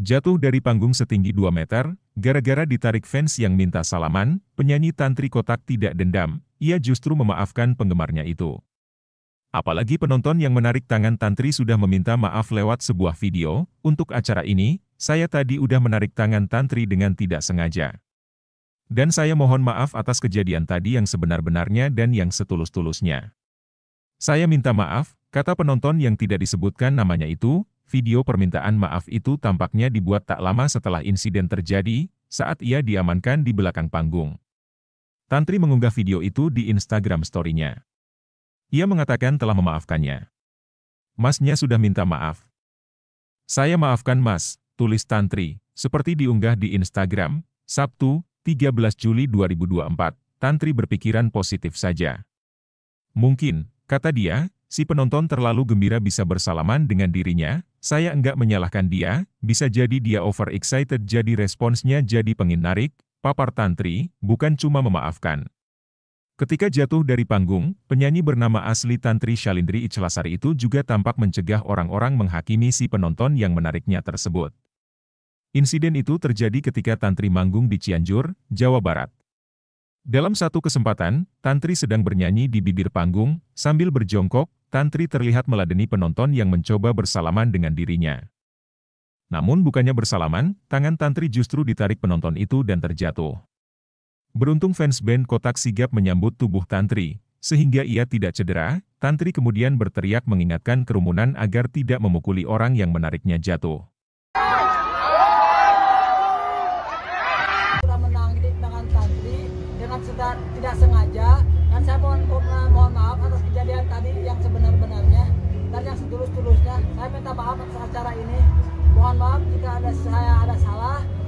Jatuh dari panggung setinggi 2 meter, gara-gara ditarik fans yang minta salaman, penyanyi Tantri Kotak tidak dendam, ia justru memaafkan penggemarnya itu. Apalagi penonton yang menarik tangan Tantri sudah meminta maaf lewat sebuah video, untuk acara ini, saya tadi udah menarik tangan Tantri dengan tidak sengaja. Dan saya mohon maaf atas kejadian tadi yang sebenar-benarnya dan yang setulus-tulusnya. Saya minta maaf, kata penonton yang tidak disebutkan namanya itu, Video permintaan maaf itu tampaknya dibuat tak lama setelah insiden terjadi, saat ia diamankan di belakang panggung. Tantri mengunggah video itu di Instagram story-nya. Ia mengatakan telah memaafkannya. Masnya sudah minta maaf. Saya maafkan Mas, tulis Tantri, seperti diunggah di Instagram, Sabtu, 13 Juli 2024. Tantri berpikiran positif saja. Mungkin, kata dia, Si penonton terlalu gembira bisa bersalaman dengan dirinya, saya enggak menyalahkan dia, bisa jadi dia over excited. jadi responsnya jadi pengin narik, papar tantri, bukan cuma memaafkan. Ketika jatuh dari panggung, penyanyi bernama asli Tantri Shalindri Ichlasari itu juga tampak mencegah orang-orang menghakimi si penonton yang menariknya tersebut. Insiden itu terjadi ketika Tantri manggung di Cianjur, Jawa Barat. Dalam satu kesempatan, Tantri sedang bernyanyi di bibir panggung, sambil berjongkok, Tantri terlihat meladeni penonton yang mencoba bersalaman dengan dirinya. Namun bukannya bersalaman, tangan Tantri justru ditarik penonton itu dan terjatuh. Beruntung fans band Kotak sigap menyambut tubuh Tantri, sehingga ia tidak cedera, Tantri kemudian berteriak mengingatkan kerumunan agar tidak memukuli orang yang menariknya jatuh. sudah tidak sengaja dan saya mohon, eh, mohon maaf atas kejadian tadi yang sebenar-benarnya dan yang setulus-tulusnya saya minta maaf atas acara ini mohon maaf jika ada saya ada salah